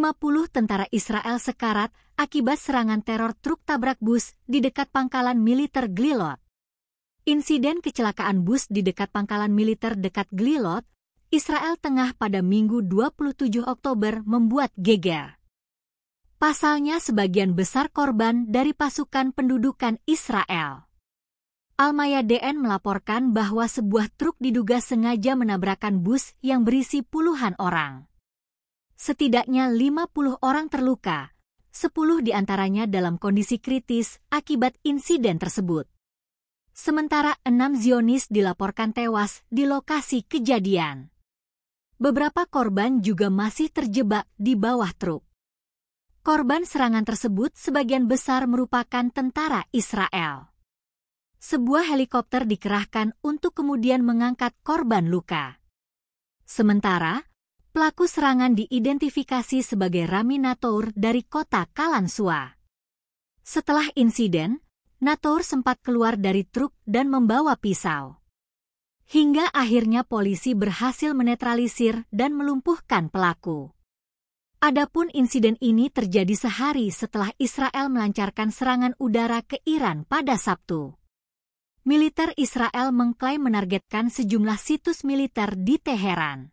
50 tentara Israel sekarat akibat serangan teror truk tabrak bus di dekat pangkalan militer Glilot. Insiden kecelakaan bus di dekat pangkalan militer dekat Glilot, Israel Tengah pada Minggu 27 Oktober membuat geger. Pasalnya sebagian besar korban dari pasukan pendudukan Israel. Almaya DN melaporkan bahwa sebuah truk diduga sengaja menabrakan bus yang berisi puluhan orang setidaknya 50 orang terluka, 10 diantaranya dalam kondisi kritis akibat insiden tersebut. Sementara enam Zionis dilaporkan tewas di lokasi kejadian. Beberapa korban juga masih terjebak di bawah truk. Korban serangan tersebut sebagian besar merupakan tentara Israel. Sebuah helikopter dikerahkan untuk kemudian mengangkat korban luka. Sementara, Pelaku serangan diidentifikasi sebagai Rami Natour dari kota Kalansua. Setelah insiden, Natour sempat keluar dari truk dan membawa pisau. Hingga akhirnya polisi berhasil menetralisir dan melumpuhkan pelaku. Adapun insiden ini terjadi sehari setelah Israel melancarkan serangan udara ke Iran pada Sabtu militer Israel mengklaim menargetkan sejumlah situs militer di Teheran.